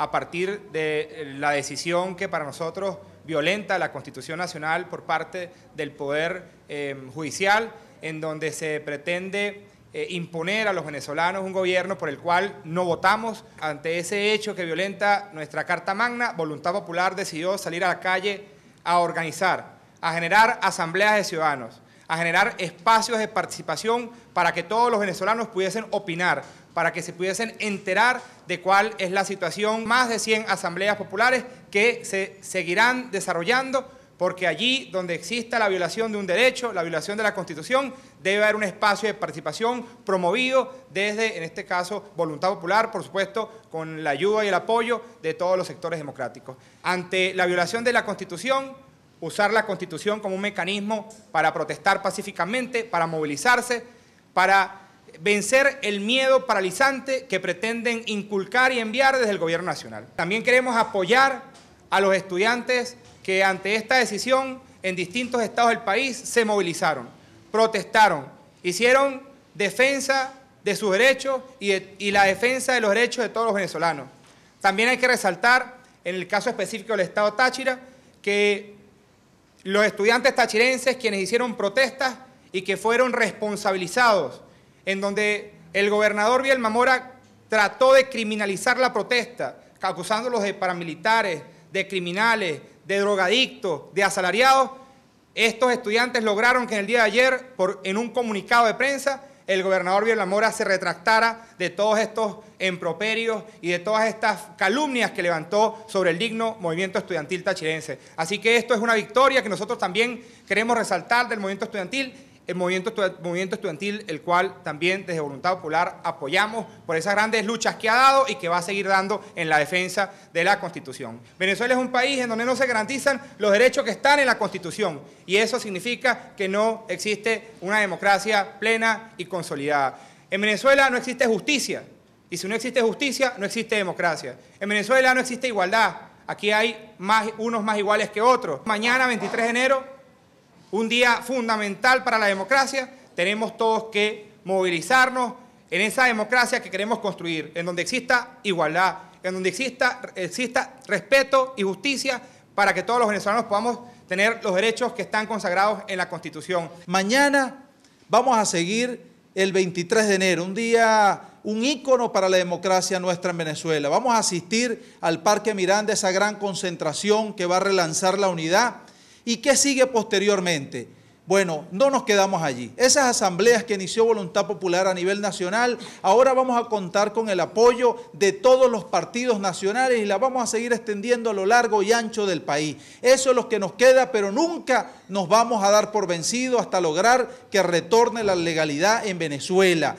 a partir de eh, la decisión que para nosotros violenta la Constitución Nacional por parte del Poder eh, Judicial, en donde se pretende eh, imponer a los venezolanos un gobierno por el cual no votamos. Ante ese hecho que violenta nuestra Carta Magna, Voluntad Popular decidió salir a la calle a organizar, a generar asambleas de ciudadanos, a generar espacios de participación para que todos los venezolanos pudiesen opinar, para que se pudiesen enterar de cuál es la situación. Más de 100 asambleas populares que se seguirán desarrollando porque allí donde exista la violación de un derecho, la violación de la Constitución, debe haber un espacio de participación promovido desde, en este caso, voluntad popular, por supuesto, con la ayuda y el apoyo de todos los sectores democráticos. Ante la violación de la Constitución, usar la constitución como un mecanismo para protestar pacíficamente, para movilizarse, para vencer el miedo paralizante que pretenden inculcar y enviar desde el gobierno nacional. También queremos apoyar a los estudiantes que ante esta decisión en distintos estados del país se movilizaron, protestaron, hicieron defensa de sus derechos y, la defensa de los derechos de todos los venezolanos. También hay que resaltar, en el caso específico del estado Táchira, que los estudiantes tachirenses quienes hicieron protestas y que fueron responsabilizados, en donde el gobernador Biel Mamora trató de criminalizar la protesta, acusándolos de paramilitares, de criminales, de drogadictos, de asalariados, estos estudiantes lograron que en el día de ayer, por, en un comunicado de prensa, el gobernador mora se retractara de todos estos emproperios y de todas estas calumnias que levantó sobre el digno movimiento estudiantil tachirense. Así que esto es una victoria que nosotros también queremos resaltar del movimiento estudiantil el movimiento, estudiantil, el cual también desde Voluntad Popular apoyamos por esas grandes luchas que ha dado y que va a seguir dando en la defensa de la Constitución. Venezuela es un país en donde no se garantizan los derechos que están en la Constitución y eso significa que no existe una democracia plena y consolidada. En Venezuela no existe justicia y si no existe justicia no existe democracia. En Venezuela no existe igualdad. Aquí hay unos más iguales que otros. Mañana, 23 de enero, un día fundamental para la democracia, tenemos todos que movilizarnos en esa democracia que queremos construir, en donde exista igualdad, en donde exista, respeto y justicia para que todos los venezolanos podamos tener los derechos que están consagrados en la Constitución. Mañana vamos a seguir el 23 de enero, un día, un ícono para la democracia nuestra en Venezuela. Vamos a asistir al Parque Miranda, esa gran concentración que va a relanzar la unidad ¿Y qué sigue posteriormente? Bueno, no nos quedamos allí. Esas asambleas que inició Voluntad Popular a nivel nacional, ahora vamos a contar con el apoyo de todos los partidos nacionales y la vamos a seguir extendiendo a lo largo y ancho del país. Eso es lo que nos queda, pero nunca nos vamos a dar por vencido hasta lograr que retorne la legalidad en Venezuela.